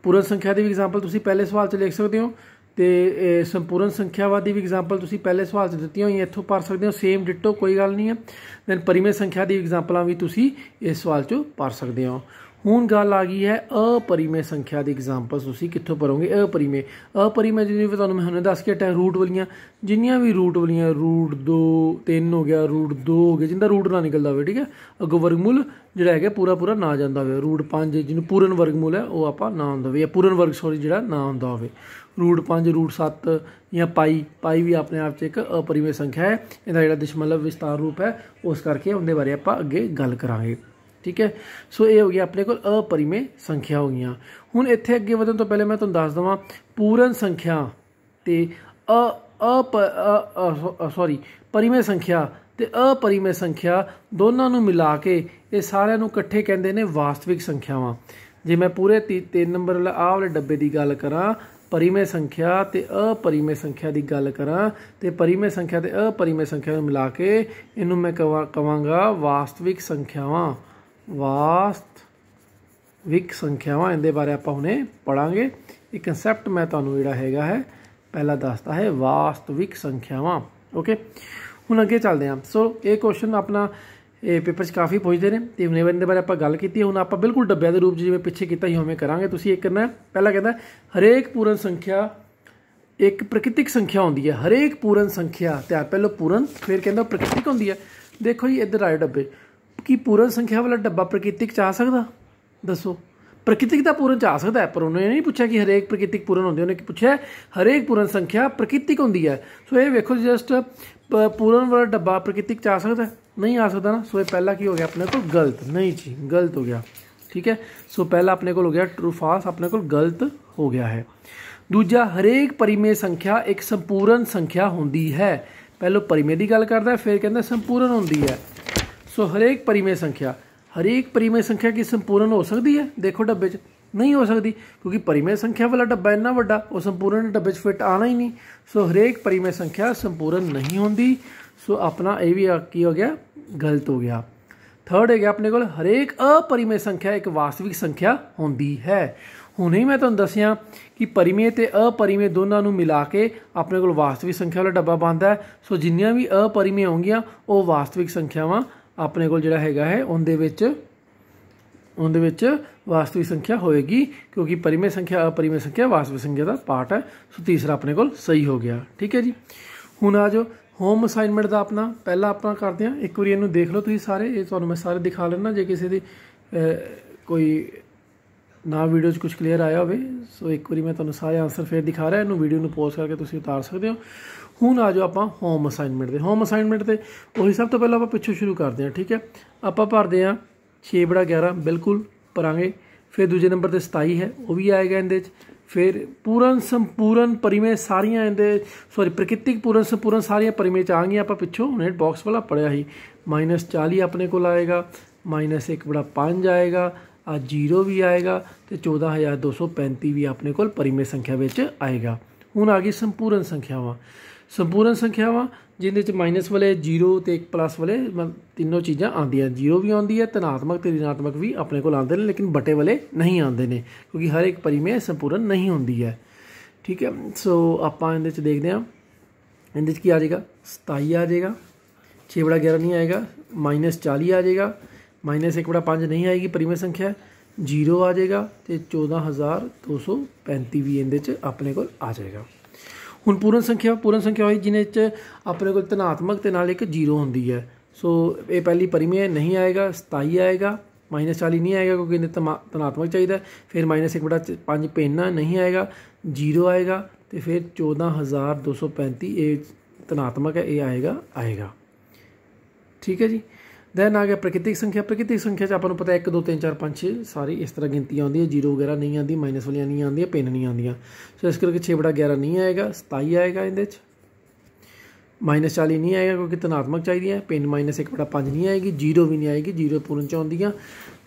ਪੂਰਨ ਸੰਖਿਆ ਦੀ ਵੀ ਐਗਜ਼ਾਮਪਲ ਤੁਸੀਂ ਪਹਿਲੇ ਸਵਾਲ 'ਚ ਲਿਖ ਸਕਦੇ ਹੋ ਤੇ ਸੰਪੂਰਨ ਸੰਖਿਆਵਾਦੀ ਵੀ ਐਗਜ਼ਾਮਪਲ ਤੁਸੀਂ ਪਹਿਲੇ ਸਵਾਲ 'ਚ ਦਿੱਤੀਆਂ ਹੋਈਆਂ ਇੱਥੋਂ ਪਾਰ ਸਕਦੇ ਹੋ ਸੇਮ ਡਿਟੋ ਕੋਈ ਗੱਲ ਨਹੀਂ ਹੈ ਦੈਨ ਪਰਿਮੇ ਸੰਖਿਆ ਦੀ ਐਗਜ਼ਾਮਪਲਾਂ ਵੀ ਤੁਸੀਂ ਇਸ ਸਵਾਲ 'ਚੋਂ ਪਾਰ ਸਕਦੇ ਹੋ ਹੁਣ ਗੱਲ ਆ ਗਈ ਹੈ ਅਪਰੀਮੇ ਸੰਖਿਆ ਦੀ ਐਗਜ਼ਾਮਪਲਸ ਤੁਸੀਂ ਕਿੱਥੋਂ ਪੜੋਗੇ ਅਪਰੀਮੇ ਅਪਰੀਮੇ ਜਿਹੜੀ ਵੀ ਤੁਹਾਨੂੰ ਮੈਂ ਹੁਣੇ ਦੱਸ ਕੇ ਹਟਿਆ ਰੂਟ ਵਾਲੀਆਂ ਜਿੰਨੀਆਂ ਵੀ ਰੂਟ ਵਾਲੀਆਂ ਰੂਟ 2 3 ਹੋ ਗਿਆ ਰੂਟ 2 ਹੋ ਗਿਆ ਜਿੰਦਾ ਰੂਟ ਨਾ ਨਿਕਲਦਾ ਹੋਵੇ ਠੀਕ ਹੈ ਅਗੋ ਵਰਗਮੂਲ ਜਿਹੜਾ ਹੈਗਾ ਪੂਰਾ ਪੂਰਾ ਨਾ ਜਾਂਦਾ ਹੋਵੇ ਰੂਟ 5 ਜਿਹਨੂੰ ਪੂਰਨ ਵਰਗਮੂਲ ਹੈ ਉਹ ਆਪਾਂ ਨਾ ਹੁੰਦਾ ਹੋਵੇ ਜਾਂ ਪੂਰਨ ਵਰਗ ਸੌਰੀ ਜਿਹੜਾ ਨਾ ਹੁੰਦਾ ਹੋਵੇ ਰੂਟ 5 ਰੂਟ 7 ਜਾਂ ਪਾਈ ਪਾਈ ਵੀ ਆਪਣੇ ਆਪ 'ਚ ਇੱਕ ਅਪਰੀਮੇ ਸੰਖਿਆ ਹੈ ਇਹਦਾ ਜਿਹੜਾ ਦਸ਼ਮਲਵ ਵਿਸਤਾਰ ਰੂਪ ਹੈ ਉਸ ਕਰਕੇ ਉਹਦੇ ਬਾਰੇ ਆਪਾਂ ਅੱਗੇ ਗੱਲ ਕਰਾਂਗੇ ਠੀਕ ਹੈ ਸੋ ਇਹ ਹੋ ਗਿਆ ਆਪਣੇ ਕੋਲ ਅਪਰਿਮੇ ਸੰਖਿਆ ਹੋ ਗਈਆਂ ਹੁਣ ਇੱਥੇ ਅੱਗੇ ਵਧਣ ਤੋਂ ਪਹਿਲੇ ਮੈਂ ਤੁਹਾਨੂੰ ਦੱਸ ਦਵਾਂ ਪੂਰਨ ਸੰਖਿਆ ਤੇ ਅ ਅ ਸੌਰੀ ਪਰਿਮੇ ਸੰਖਿਆ ਤੇ ਅਪਰਿਮੇ ਸੰਖਿਆ ਦੋਨਾਂ ਨੂੰ ਮਿਲਾ ਕੇ ਇਹ ਸਾਰਿਆਂ ਨੂੰ ਇਕੱਠੇ ਕਹਿੰਦੇ ਨੇ ਵਾਸਤਵਿਕ ਸੰਖਿਆਵਾਂ ਜੇ ਮੈਂ ਪੂਰੇ 3 ਨੰਬਰ ਵਾਲਾ ਆਹ ਵਾਲੇ ਡੱਬੇ ਦੀ ਗੱਲ ਕਰਾਂ ਪਰਿਮੇ ਸੰਖਿਆ ਤੇ ਅਪਰਿਮੇ ਸੰਖਿਆ ਦੀ ਗੱਲ ਕਰਾਂ ਤੇ ਪਰਿਮੇ ਸੰਖਿਆ ਤੇ ਅਪਰਿਮੇ ਸੰਖਿਆ ਨੂੰ ਮਿਲਾ ਕੇ ਇਹਨੂੰ ਮੈਂ ਕਵਾਂਗਾ ਵਾਸਤਵਿਕ ਸੰਖਿਆਵਾਂ ਵਾਸਤਵਿਕ ਸੰਖਿਆਵਾਂ ਇਹਦੇ ਬਾਰੇ ਆਪਾਂ ਹੁਣੇ ਪੜਾਂਗੇ ਇਹ ਕਨਸੈਪਟ ਮੈਂ ਤੁਹਾਨੂੰ ਜਿਹੜਾ ਹੈਗਾ ਹੈ ਪਹਿਲਾਂ ਦੱਸਦਾ ਹੈ ਵਾਸਤਵਿਕ ਸੰਖਿਆਵਾਂ ਓਕੇ ਹੁਣ ਅੱਗੇ ਚੱਲਦੇ ਹਾਂ ਸੋ ਇਹ ਕੁਐਸਚਨ ਆਪਣਾ ਇਹ ਪੇਪਰ 'ਚ ਕਾਫੀ ਪੁੱਛਦੇ ਨੇ ਤੇ ਨੇਵਨ ਦੇ ਬਾਰੇ ਆਪਾਂ ਗੱਲ ਕੀਤੀ ਹੁਣ ਆਪਾਂ ਬਿਲਕੁਲ ਡੱਬਿਆਂ ਦੇ ਰੂਪ ਜਿਵੇਂ ਪਿੱਛੇ ਕੀਤਾ ਹੀ ਉਵੇਂ ਕਰਾਂਗੇ ਤੁਸੀਂ ਇਹ ਕਰਨਾ ਪਹਿਲਾਂ ਕਹਿੰਦਾ ਹਰੇਕ ਪੂਰਨ ਸੰਖਿਆ ਇੱਕ ਪ੍ਰਕਿਰਤਿਕ ਸੰਖਿਆ ਹੁੰਦੀ ਹੈ ਹਰੇਕ ਪੂਰਨ ਸੰਖਿਆ ਤੇ ਆ ਪਹਿਲਾਂ ਪੂਰਨ ਫਿਰ ਕਹਿੰਦਾ ਪ੍ਰਕਿਰਤਿਕ ਹੁੰਦੀ ਹੈ ਦੇਖੋ ਜੀ ਇੱਧਰ ਆਏ ਡੱਬੇ कि पूर्ण संख्या वाला डब्बा प्रकृतिक आ सकता दसो प्रकृतिक का पूर्ण आ सकता है पर उन्होंने नहीं पूछा कि हरेक प्रकृतिक पूर्ण होंगे उन्हें पूछा हरेक पूर्ण संख्या प्रकृतिक होंगी है सो ये वेखो जस्ट प पूर्ण वाला डब्बा प्रकृतिक आ सकता नहीं आ सकता ना सो यह पहला की हो गया अपने को गलत नहीं जी गलत हो गया ठीक है सो पहला अपने को गया ट्रूफास अपने को गलत हो गया है दूजा हरेक परिमेय संख्या एक संपूर्ण संख्या होंगी है पहले परिमेय की गल करता है फिर कहें संपूर्ण होंगी है ਸੋ ਹਰੇਕ ਪਰਿਮੇ ਸੰਖਿਆ ਹਰੇਕ ਪਰਿਮੇ ਸੰਖਿਆ ਕੀ ਸੰਪੂਰਨ ਹੋ ਸਕਦੀ ਹੈ ਦੇਖੋ ਡੱਬੇ 'ਚ ਨਹੀਂ ਹੋ ਸਕਦੀ ਕਿਉਂਕਿ ਪਰਿਮੇ ਸੰਖਿਆ ਵਾਲਾ ਡੱਬਾ ਇੰਨਾ ਵੱਡਾ ਉਹ ਸੰਪੂਰਨ ਡੱਬੇ 'ਚ ਫਿੱਟ ਆਣਾ ਹੀ ਨਹੀਂ ਸੋ ਹਰੇਕ ਪਰਿਮੇ ਸੰਖਿਆ ਸੰਪੂਰਨ ਨਹੀਂ ਹੁੰਦੀ ਸੋ ਆਪਣਾ ਇਹ ਵੀ ਕੀ ਹੋ ਗਿਆ ਗਲਤ ਹੋ ਗਿਆ ਥਰਡ ਹੈ ਗਿਆ ਆਪਣੇ ਕੋਲ ਹਰੇਕ ਅਪਰਿਮੇ ਸੰਖਿਆ ਇੱਕ ਵਾਸਤਵਿਕ ਸੰਖਿਆ ਹੁੰਦੀ ਹੈ ਹੁਣੇ ਮੈਂ ਤੁਹਾਨੂੰ ਦੱਸਿਆ ਕਿ ਪਰਿਮੇ ਤੇ ਅਪਰਿਮੇ ਦੋਨਾਂ ਨੂੰ ਮਿਲਾ ਕੇ ਆਪਣੇ ਕੋਲ ਵਾਸਤਵਿਕ ਸੰਖਿਆ ਵਾਲਾ ਡੱਬਾ ਬਣਦਾ ਹੈ ਸੋ ਜਿੰਨੀਆਂ ਵੀ ਅਪਰਿਮੇ ਹੋਣਗੀਆਂ ਉਹ ਵਾਸਤਵਿਕ ਸੰਖਿਆਵਾਂ ਆਪਣੇ ਕੋਲ ਜਿਹੜਾ ਹੈਗਾ ਹੈ ਉਹਦੇ ਵਿੱਚ ਉਹਦੇ ਵਿੱਚ ਵਾਸਤਵਿਕ ਸੰਖਿਆ ਹੋਏਗੀ ਕਿਉਂਕਿ ਪਰਿਮੇ ਸੰਖਿਆ ਅਪਰਿਮੇ ਸੰਖਿਆ ਵਾਸਤਵਿਕ ਸੰਖਿਆ ਦਾ ਪਾਰਟ ਹੈ ਸੋ ਤੀਸਰਾ ਆਪਣੇ ਕੋਲ ਸਹੀ ਹੋ ਗਿਆ ਠੀਕ ਹੈ ਜੀ ਹੁਣ ਆ ਜਾਓ ਹੋਮ ਅਸਾਈਨਮੈਂਟ ਦਾ ਆਪਣਾ ਪਹਿਲਾ ਆਪਾਂ ਕਰਦੇ ਹਾਂ ਇੱਕ ਵਾਰੀ ਇਹਨੂੰ ਦੇਖ ਲਓ ਤੁਸੀਂ ਸਾਰੇ ਇਹ ਤੁਹਾਨੂੰ ਮੈਂ ਸਾਰੇ ਦਿਖਾ ਲੈਣਾ ਜੇ ਕਿਸੇ ਦੀ ਕੋਈ ਨਾ ਵੀਡੀਓ 'ਚ ਕੁਝ ਕਲੀਅਰ ਆਇਆ ਹੋਵੇ ਸੋ ਇੱਕ ਵਾਰੀ ਮੈਂ ਤੁਹਾਨੂੰ ਸਾਰੇ ਆਨਸਰ ਫੇਰ ਦਿਖਾ ਰਿਹਾ ਇਹਨੂੰ ਵੀਡੀਓ ਨੂੰ ਪੋਜ਼ ਕਰਕੇ ਤੁਸੀਂ ਉਤਾਰ ਸਕਦੇ ਹੋ ਹੁਣ ਆ ਜਾਓ ਆਪਾਂ ਹੋਮ ਅਸਾਈਨਮੈਂਟ ਦੇ ਹੋਮ ਅਸਾਈਨਮੈਂਟ ਤੇ ਉਹੀ ਸਭ ਤੋਂ ਪਹਿਲਾਂ ਆਪਾਂ ਪਿੱਛੋਂ ਸ਼ੁਰੂ ਕਰਦੇ ਹਾਂ ਠੀਕ ਹੈ ਆਪਾਂ ਭਰਦੇ ਹਾਂ 6 ਬੜਾ 11 ਬਿਲਕੁਲ ਭਰਾਂਗੇ ਫਿਰ ਦੂਜੇ ਨੰਬਰ ਤੇ 27 ਹੈ ਉਹ ਵੀ ਆਏਗਾ ਇਹਦੇ ਵਿੱਚ ਫਿਰ ਪੂਰਨ ਸੰਪੂਰਨ ਪਰਿਮੇ ਸਾਰੀਆਂ ਇਹਦੇ ਸੌਰੀ ਪ੍ਰਕਿਰਤਿਕ ਪੂਰਨ ਸੰਪੂਰਨ ਸਾਰੀਆਂ ਪਰਿਮੇ ਚ ਆਣਗੀਆਂ ਆਪਾਂ ਪਿੱਛੋਂ ਇਹ ਬਾਕਸ ਵਾਲਾ ਪੜਿਆ ਸੀ -40 ਆਪਣੇ ਕੋਲ ਆਏਗਾ -1 ਬੜਾ 5 ਆਏਗਾ आज जीरो भी आएगा तो चौदह हज़ार दो सौ पैंती भी अपने को परिमेय संख्या ਵਿੱਚ ਆਏਗਾ ਹੁਣ ਆ ਗਈ ਸੰਪੂਰਨ ਸੰਖਿਆਵਾਂ ਸੰਪੂਰਨ ਸੰਖਿਆਵਾਂ ਜਿਹਦੇ ਵਿੱਚ ਮਾਈਨਸ ਵਾਲੇ ਜ਼ੀਰੋ ਤੇ ਇੱਕ ਪਲੱਸ ਵਾਲੇ ਤਿੰਨੋਂ ਚੀਜ਼ਾਂ ਆਉਂਦੀਆਂ ਜ਼ੀਰੋ ਵੀ ਆਉਂਦੀ ਹੈ ਧਨਾਤਮਕ ਤੇ ऋणात्मक ਵੀ ਆਪਣੇ ਕੋਲ ਆਉਂਦੇ ਨੇ ਲੇਕਿਨ ਬਟੇ ਵਾਲੇ ਨਹੀਂ ਆਉਂਦੇ ਨੇ ਕਿਉਂਕਿ ਹਰ ਇੱਕ ਪਰਿਮੇਯ ਸੰਪੂਰਨ ਨਹੀਂ ਹੁੰਦੀ ਹੈ ਠੀਕ ਹੈ ਸੋ ਆਪਾਂ ਇਹਦੇ ਵਿੱਚ ਦੇਖਦੇ ਹਾਂ ਇਹਦੇ ਵਿੱਚ ਕੀ ਆ ਜਾਏਗਾ 27 ਆ ਜਾਏगा 6 ਬੜਾ 11 ਨਹੀਂ ਆਏਗਾ -40 ਆ ਜਾਏਗਾ माइनस एक बड़ा पाँच नहीं आएगी परिमेय ਸੰਖਿਆ 0 ਆ ਜਾਏਗਾ ਤੇ 14235 ਵੀ ਇਹਦੇ ਚ ਆਪਣੇ ਕੋਲ ਆ ਜਾਏਗਾ ਹੁਣ ਪੂਰਨ ਸੰਖਿਆ ਪੂਰਨ ਸੰਖਿਆ ਹੋਈ ਜਿਨੇ ਚ ਆਪਣੇ ਕੋਲ ਧਨਾਤਮਕ ਤੇ ਨਾਲ ਇੱਕ 0 ਹੁੰਦੀ ਹੈ ਸੋ ਇਹ ਪਹਿਲੀ ਪਰਿਮੇਯ ਨਹੀਂ ਆਏਗਾ 27 ਆਏਗਾ -40 ਨਹੀਂ ਆਏਗਾ ਕਿਉਂਕਿ ਇਹਨੇ ਧਨਾਤਮਕ ਚਾਹੀਦਾ ਫਿਰ -1/5 ਪੈਣਾ ਨਹੀਂ ਆਏਗਾ 0 ਆਏਗਾ ਤੇ ਫਿਰ 14235 ਇਹ ਧਨਾਤਮਕ ਹੈ ਇਹ ਆਏਗਾ ਆਏਗਾ ਠੀਕ ਹੈ ਜੀ ਦੈਨ ਆ ਗਿਆ ਪ੍ਰਕਿਤਿਕ ਸੰਖਿਆ ਪ੍ਰਕਿਤਿਕ ਸੰਖਿਆ ਚ ਆਪਾਂ ਨੂੰ ਪਤਾ 1 2 3 4 5 6 ਸਾਰੀ ਇਸ ਤਰ੍ਹਾਂ ਗਿਣਤੀ ਆਉਂਦੀ ਹੈ ਜ਼ੀਰੋ ਵਗੈਰਾ ਨਹੀਂ ਆਉਂਦੀ ਮਾਈਨਸ ਵਾਲੀਆਂ ਨਹੀਂ ਆਉਂਦੀਆਂ ਪਿੰਨ ਨਹੀਂ ਆਉਂਦੀਆਂ ਸੋ ਇਸ ਕਰਕੇ 6 ਬੜਾ 11 ਨਹੀਂ ਆਏਗਾ 27 ਆਏਗਾ ਇਹਦੇ ਚ ਮਾਈਨਸ 40 ਨਹੀਂ ਆਏਗਾ ਕਿਉਂਕਿ ਤਨਾਤਮਕ ਚਾਹੀਦੀ ਹੈ ਪਿੰਨ ਮਾਈਨਸ 1 ਬੜਾ 5 ਨਹੀਂ ਆਏਗੀ ਜ਼ੀਰੋ ਵੀ ਨਹੀਂ ਆਏਗੀ ਜ਼ੀਰੋ ਪੂਰਨ ਚ ਆਉਂਦੀਆਂ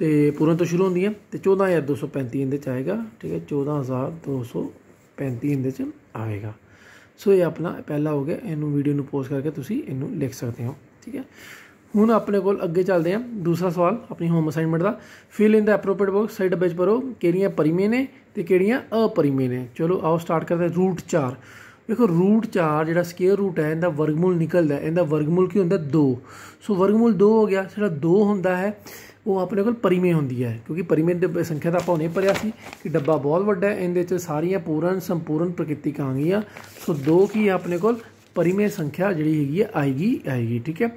ਤੇ ਪੂਰਨ ਤੋਂ ਸ਼ੁਰੂ ਹੁੰਦੀਆਂ ਤੇ 14235 ਇਹਦੇ ਚ ਆਏਗਾ ਠੀਕ ਹੈ 14235 ਇਹਦੇ ਚ ਆਏਗਾ ਸੋ ਇਹ ਆਪਣਾ ਪਹਿਲਾ ਹੋ ਗਿਆ ਇਹਨੂੰ ਵੀਡੀਓ ਨੂੰ ਪੋਸਟ ਕਰਕੇ ਤੁਸੀਂ ਇਹਨੂੰ ਲਿਖ ਸਕਦੇ ਹੋ ਠੀਕ ਹੈ ਹੁਣ ਆਪਣੇ ਕੋਲ ਅੱਗੇ ਚੱਲਦੇ ਹਾਂ ਦੂਸਰਾ ਸਵਾਲ ਆਪਣੀ ਹੋਮ ਅਸਾਈਨਮੈਂਟ ਦਾ fill in the appropriate box side ਵਿੱਚ ਭਰੋ ਕਿਹੜੀਆਂ ਪਰਿਮੇ ਨੇ ਤੇ ਕਿਹੜੀਆਂ ਅਪਰਿਮੇ ਨੇ ਚਲੋ ਆਓ ਸਟਾਰਟ ਕਰਦੇ ਰੂਟ 4 ਵੇਖੋ ਰੂਟ 4 ਜਿਹੜਾ ਸਕੁਅਰ ਰੂਟ ਹੈ ਇਹਦਾ ਵਰਗਮੂਲ ਨਿਕਲਦਾ ਇਹਦਾ ਵਰਗਮੂਲ ਕੀ ਹੁੰਦਾ 2 ਸੋ ਵਰਗਮੂਲ 2 ਹੋ ਗਿਆ ਜਿਹੜਾ 2 ਹੁੰਦਾ ਹੈ ਉਹ ਆਪਣੇ ਕੋਲ ਪਰਿਮੇ ਹੁੰਦੀ ਹੈ ਕਿਉਂਕਿ ਪਰਿਮੇ ਦੀ ਸੰਖਿਆ ਤਾਂ ਆਪਾਂ ਨੇ ਭਰਿਆ ਸੀ ਕਿ ਡੱਬਾ ਬਹੁਤ ਵੱਡਾ ਹੈ ਇਹਦੇ ਵਿੱਚ ਸਾਰੀਆਂ ਪੂਰਨ ਸੰਪੂਰਨ ਪ੍ਰਕਿਰਤੀ ਕਾਂਗੀਆਂ ਸੋ 2 ਕੀ ਆਪਣੇ ਕੋਲ ਪਰਿਮੇ ਸੰਖਿਆ ਜਿਹੜੀ ਹੈਗੀ ਹੈ ਆਏਗੀ ਆਏਗੀ ਠੀਕ ਹੈ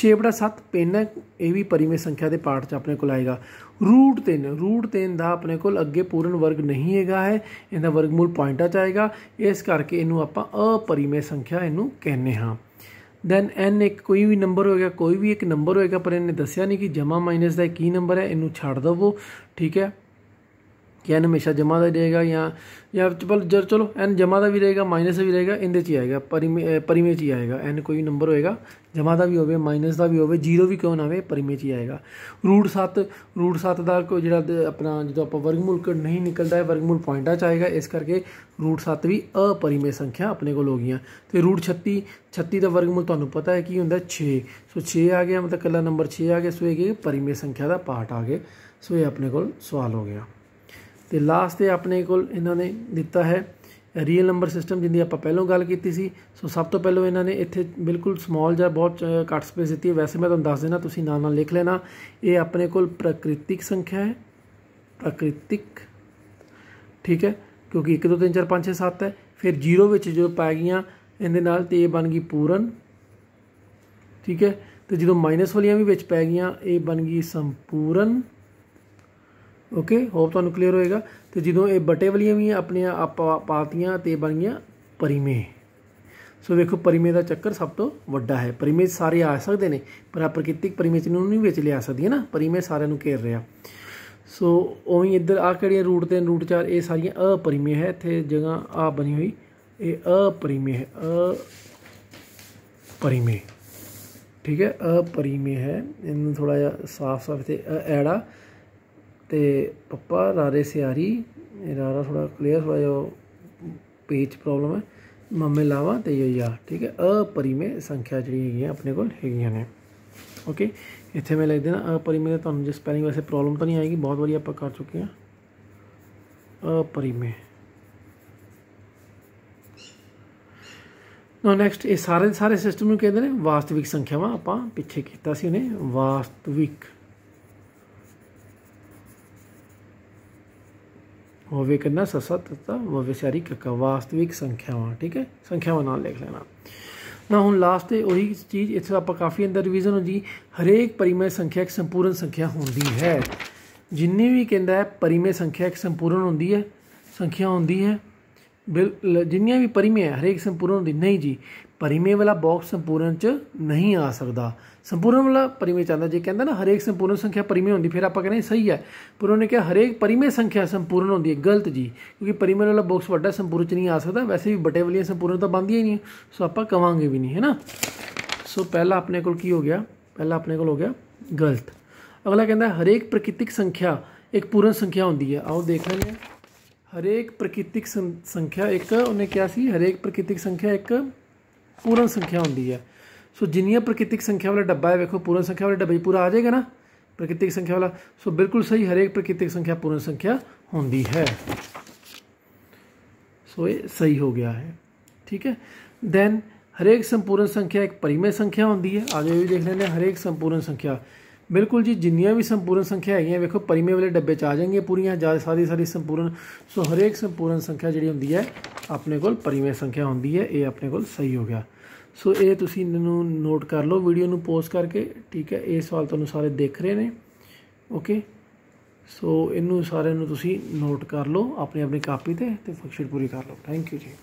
6 ਬੜਾ 7 ਪਿੰਨ ਹੈ ਇਹ ਵੀ ਪਰਿਮੇ ਸੰਖਿਆ ਦੇ ਪਾਠ 'ਚ ਆਪਣੇ ਕੋਲ ਆਏਗਾ ਰੂਟ 3 ਰੂਟ 3 ਦਾ ਆਪਣੇ ਕੋਲ ਅੱਗੇ ਪੂਰਨ ਵਰਗ ਨਹੀਂ ਹੈਗਾ ਹੈ ਇਹਦਾ ਵਰਗਮੂਲ ਪੁਆਇੰਟਾ ਆਏਗਾ ਇਸ ਕਰਕੇ ਇਹਨੂੰ ਆਪਾਂ ਅਪਰਿਮੇ ਸੰਖਿਆ ਇਹਨੂੰ ਕਹਿੰਦੇ ਹਾਂ ਦੈਨ n ਇੱਕ ਕੋਈ ਵੀ ਨੰਬਰ ਹੋਏਗਾ ਕੋਈ ਵੀ ਇੱਕ ਨੰਬਰ ਹੋਏਗਾ ਪਰ ਇਹਨੇ ਦੱਸਿਆ ਨਹੀਂ ਕਿ ਜਮਾ ਮਾਈਨਸ ਦਾ ਕੀ ਨੰਬਰ ਹੈ ਇਹਨੂੰ ਛੱਡ ਦਵੋ ਠੀਕ ਹੈ ਕਿ ਐਨ ਹਮੇਸ਼ਾ ਜਮਾ ਦਾ ਰਹੇਗਾ ਜਾਂ ਜਾਂ ਚਲ ਜਰ ਚਲੋ ਐਨ ਜਮਾ ਦਾ ਵੀ ਰਹੇਗਾ ਮਾਈਨਸ ਵੀ ਰਹੇਗਾ ਇਹਦੇ ਚ ਹੀ ਆਏਗਾ ਪਰਿਮੇ ਚ ਹੀ ਆਏਗਾ ਐਨ ਕੋਈ ਨੰਬਰ ਹੋਏਗਾ ਜਮਾ ਦਾ ਵੀ ਹੋਵੇ ਮਾਈਨਸ ਦਾ ਵੀ ਹੋਵੇ ਜ਼ੀਰੋ ਵੀ ਕਿਉਂ ਨਾ ਹੋਵੇ ਪਰਿਮੇ ਚ ਹੀ ਆਏਗਾ ਰੂਟ 7 ਰੂਟ 7 ਦਾ ਕੋ ਜਿਹੜਾ ਆਪਣਾ ਜਦੋਂ ਆਪਾਂ ਵਰਗਮੂਲ ਕਰ ਨਹੀਂ ਨਿਕਲਦਾ ਹੈ ਵਰਗਮੂਲ ਪੁਆਇੰਟਾਂ ਚ ਆਏਗਾ ਇਸ ਕਰਕੇ ਰੂਟ 7 ਵੀ ਅਪਰਿਮੇ ਸੰਖਿਆ ਆਪਣੇ ਕੋਲ ਹੋ ਗਈਆਂ ਤੇ ਰੂਟ 36 36 ਦਾ ਵਰਗਮੂਲ ਤੁਹਾਨੂੰ ਪਤਾ ਹੈ ਕੀ ਹੁੰਦਾ 6 ਸੋ 6 ਆ ਗਿਆ ਮਤਲਬ ਕੱਲਾ ਨੰਬਰ 6 ਆ ਗਿਆ ਸੋ ਇਹ ਪਰਿਮੇ ਸੰਖਿਆ ਦਾ ਪਾਰਟ ਆ ਗਿਆ ਸੋ ਇਹ ਆਪਣੇ ਕੋਲ ਸਵਾਲ ਹੋ ਗਿਆ ਤੇ ਲਾਸਟ ਤੇ ਆਪਣੇ ਕੋਲ ਇਹਨਾਂ ਨੇ ਦਿੱਤਾ ਹੈ ਰੀਅਲ ਨੰਬਰ ਸਿਸਟਮ ਜਿੰਦੀ ਆਪਾਂ ਪਹਿਲਾਂ ਗੱਲ ਕੀਤੀ ਸੀ ਸੋ ਸਭ ਤੋਂ ਪਹਿਲਾਂ ਇਹਨਾਂ ਨੇ ਇੱਥੇ ਬਿਲਕੁਲ ਸਮਾਲ ਜਿਹਾ ਬਹੁਤ ਘੱਟ ਸਪੇਸ ਦਿੱਤੀ ਹੈ ਵੈਸੇ ਮੈਂ ਤੁਹਾਨੂੰ ਦੱਸ ਦੇਣਾ ਤੁਸੀਂ ਨਾਲ ਨਾਲ ਲਿਖ ਲੈਣਾ ਇਹ ਆਪਣੇ ਕੋਲ ਪ੍ਰਕ੍ਰਿਤਿਕ ਸੰਖਿਆ ਹੈ ਪ੍ਰਕ੍ਰਿਤਿਕ ਠੀਕ ਹੈ ਕਿਉਂਕਿ 1 2 3 4 5 6 7 ਹੈ ਫਿਰ 0 ਵਿੱਚ ਜੋ ਪਾ ਗਈਆਂ ਇਹਦੇ ਨਾਲ ਤੇ ਇਹ ਬਣ ਗਈ ਪੂਰਨ ਠੀਕ ਹੈ ਤੇ ਜਦੋਂ ਮਾਈਨਸ ਵਾਲੀਆਂ ਵੀ ਵਿੱਚ ਪੈ ਗਈਆਂ ਇਹ ਬਣ ਗਈ ਸੰਪੂਰਨ ਓਕੇ ਹੋਪ ਤੁਹਾਨੂੰ ਕਲੀਅਰ ਹੋਏਗਾ ਤੇ ਜਦੋਂ ਇਹ ਬਟੇ ਵਾਲੀਆਂ ਵੀ ਆਪਣੀਆਂ ਪਾਤੀਆਂ ਤੇ ਬਣੀਆਂ ਪਰਿਮੇ ਸੋ ਵੇਖੋ ਪਰਿਮੇ ਦਾ ਚੱਕਰ ਸਭ ਤੋਂ ਵੱਡਾ ਹੈ ਪਰਿਮੇ ਸਾਰੇ ਆ ਸਕਦੇ ਨੇ ਪਰ ਪ੍ਰਕਿਰਤਿਕ ਪਰਿਮੇ ਚ ਨੂੰ ਨਹੀਂ ਵਿੱਚ ਲਿਆ ਸਕਦੀ ਹੈ ਨਾ ਪਰਿਮੇ ਸਾਰਿਆਂ ਨੂੰ ਘੇਰ ਰਿਹਾ ਸੋ ਉਹੀ ਇੱਧਰ ਆ ਕਿਹੜੀਆਂ ਰੂਟ ਤੇ ਰੂਟ 4 ਇਹ ਸਾਰੀਆਂ ਅਪਰਿਮੇ ਹੈ ਇੱਥੇ ਜਗ੍ਹਾ ਆ ਬਣੀ ਹੋਈ ਇਹ ਅਪਰਿਮੇ ਹੈ ਅ ਪਰਿਮੇ ਠੀਕ ਹੈ ਅਪਰਿਮੇ ਹੈ ਇਹਨੂੰ ਥੋੜਾ ਜਿਹਾ ਸਾਫ਼ ਸਾਫ਼ ਤੇ ਐੜਾ ਤੇ ते पप्पा ਸਿਆਰੀ सियारी ਥੋੜਾ ਕਲੀਅਰ क्लियर थोड़ा जो ਪ੍ਰੋਬਲਮ ਹੈ ਮੰਮੇ ਲਾਵਾ ਤੇ ते ਯਾ ਠੀਕ ਹੈ ਅ ਪਰਿਮੇ ਸੰਖਿਆ ਜਿਹੜੀ ਹੈਗੀ ਆਪਣੇ ਕੋਲ ਹੈਗੀਆਂ ਨੇ ਓਕੇ ਇੱਥੇ ਮੈਂ ਲਿਖ ਦੇਣਾ ਅਪਰਿਮੇ ਦਾ ਤੁਹਾਨੂੰ ਜੇ ਸਪੈਲਿੰਗ ਵੈਸੇ ਪ੍ਰੋਬਲਮ ਤਾਂ ਨਹੀਂ ਆਏਗੀ ਬਹੁਤ ਵਾਰੀ ਆਪਾਂ ਕਰ ਚੁੱਕੇ ਹਾਂ ਪਰਿਮੇ ਨੋ ਨੈਕਸਟ ਇਹ ਸਾਰੇ ਸਾਰੇ ਸਿਸਟਮ ਨੂੰ ਕਹਿੰਦੇ ਨੇ ਵਾਸਤਵਿਕ ਸੰਖਿਆਵਾਂ ਆਪਾਂ ਪਿੱਛੇ ਕੀਤਾ ਸੀ ਉਹਨੇ ਵਾਸਤਵਿਕ ਕਿੰਨਾ ਸਸਤ ਤਾ ਉਹ वव्यसारी कक्का ਵਾਸਤਵਿਕ ਸੰਖਿਆਵਾਂ ਠੀਕ ਹੈ ਸੰਖਿਆਵਾਂ ਨਾਲ ਲਿਖ ਲੈਣਾ ਨਾ ਹੁਣ ਲਾਸਟ ਤੇ ਉਹੀ ਚੀਜ਼ ਇੱਥੇ ਆਪਾਂ ਕਾਫੀ ਅੰਦਰ ਰਿਵੀਜ਼ਨ ਹੋ ਜੀ ਹਰੇਕ ਪਰਿਮੇ ਇੱਕ ਸੰਪੂਰਨ ਸੰਖਿਆ ਹੁੰਦੀ ਹੈ ਜਿੰਨੀ ਵੀ ਕਹਿੰਦਾ ਹੈ ਪਰਿਮੇ ਇੱਕ ਸੰਪੂਰਨ ਹੁੰਦੀ ਹੈ ਸੰਖਿਆ ਹੁੰਦੀ ਹੈ ਜਿੰਨੀਆਂ ਵੀ ਪਰਿਮੇ ਹੈ ਹਰੇਕ ਸੰਪੂਰਨ ਹੁੰਦੀ ਨਹੀਂ ਜੀ ਪਰਿਮੇ ਵਾਲਾ ਬਾਕਸ ਸੰਪੂਰਨ ਚ ਨਹੀਂ ਆ ਸਕਦਾ ਸੰਪੂਰਨ ਵਾਲਾ ਪਰਿਮੇਯ ਚਾਹੁੰਦਾ ਜੇ ਕਹਿੰਦਾ ਨਾ ਹਰੇਕ ਸੰਪੂਰਨ ਸੰਖਿਆ ਪਰਿਮੇ ਹੁੰਦੀ ਫਿਰ ਆਪਾਂ ਕਹਿੰਦੇ ਸਹੀ ਹੈ ਪਰ ਉਹਨੇ ਕਿਹਾ ਹਰੇਕ ਪਰਿਮੇ ਸੰਖਿਆ ਸੰਪੂਰਨ ਹੁੰਦੀ ਹੈ ਗਲਤ ਜੀ ਕਿਉਂਕਿ ਪਰਿਮੇ ਵਾਲਾ ਬਾਕਸ ਵੱਡਾ ਸੰਪੂਰਨ ਚ ਨਹੀਂ ਆ ਸਕਦਾ ਵੈਸੇ ਵੀ ਬਟੇ ਵਾਲੀਆਂ ਸੰਪੂਰਨ ਤਾਂ ਬੰਦੀਆਂ ਹੀ ਨਹੀਂ ਸੋ ਆਪਾਂ ਕਵਾਂਗੇ ਵੀ ਨਹੀਂ ਹੈ ਨਾ ਸੋ ਪਹਿਲਾ ਆਪਣੇ ਕੋਲ ਕੀ ਹੋ ਗਿਆ ਪਹਿਲਾ ਆਪਣੇ ਕੋਲ ਹੋ ਗਿਆ ਗਲਤ ਅਗਲਾ ਕਹਿੰਦਾ ਹਰੇਕ ਪ੍ਰਕਿਰਤਿਕ ਸੰਖਿਆ ਇੱਕ ਪੂਰਨ ਸੰਖਿਆ ਹੁੰਦੀ ਹੈ ਆਓ ਦੇਖ ਲੈਂਦੇ ਹਾਂ ਹਰੇਕ ਪ੍ਰਕਿਰਤਿਕ ਸੰਖਿਆ ਇੱਕ ਉਹਨੇ ਕਿਹਾ ਸੀ ਹਰੇਕ ਪ੍ਰਕਿਰਤਿਕ ਸੰਖਿਆ ਇੱਕ ਪੂਰਨ ਸੰਖਿਆ ਹੁੰਦੀ ਹੈ सो जिनिया प्रकृतिक संख्या वाला डब्बा है देखो पूर्ण संख्या वाला डब्बा पूरा आ जाएगा ना प्रकृतिक संख्या वाला सो बिल्कुल सही हरेक प्रकृतिक संख्या पूर्ण संख्या होंगी है सो ये सही हो गया है ठीक है देन हरेक संपूर्ण संख्या एक परिमय संख्या होंगी है आगे भी देख लेने हरेक संपूर्ण संख्या बिल्कुल जी जिन्नी भी संपूर्ण संख्या है देखो परिमय वाले डब्बे च आ जाएंगे पूरी ज्यादा सारी सारी संपूर्ण सो हरेक संपूर्ण संख्या जी होंगी है अपने को परिमय संख्या होंगी है ये अपने को सही हो गया ਸੋ ਇਹ ਤੁਸੀਂ ਇਹਨੂੰ ਨੋਟ ਕਰ ਲਓ ਵੀਡੀਓ ਨੂੰ ਪੋਸਟ ਕਰਕੇ ਠੀਕ ਹੈ ਇਹ ਸਵਾਲ ਤੁਹਾਨੂੰ ਸਾਰੇ ਦੇਖ ਰਹੇ ਨੇ ਓਕੇ ਸੋ ਇਹਨੂੰ ਸਾਰਿਆਂ ਨੂੰ ਤੁਸੀਂ ਨੋਟ ਕਰ ਲਓ ਆਪਣੀ ਆਪਣੀ ਕਾਪੀ ਤੇ ਤੇ ਫਿਕਸ਼ਨ ਪੂਰੀ ਕਰ ਲਓ ਥੈਂਕ ਯੂ ਜੀ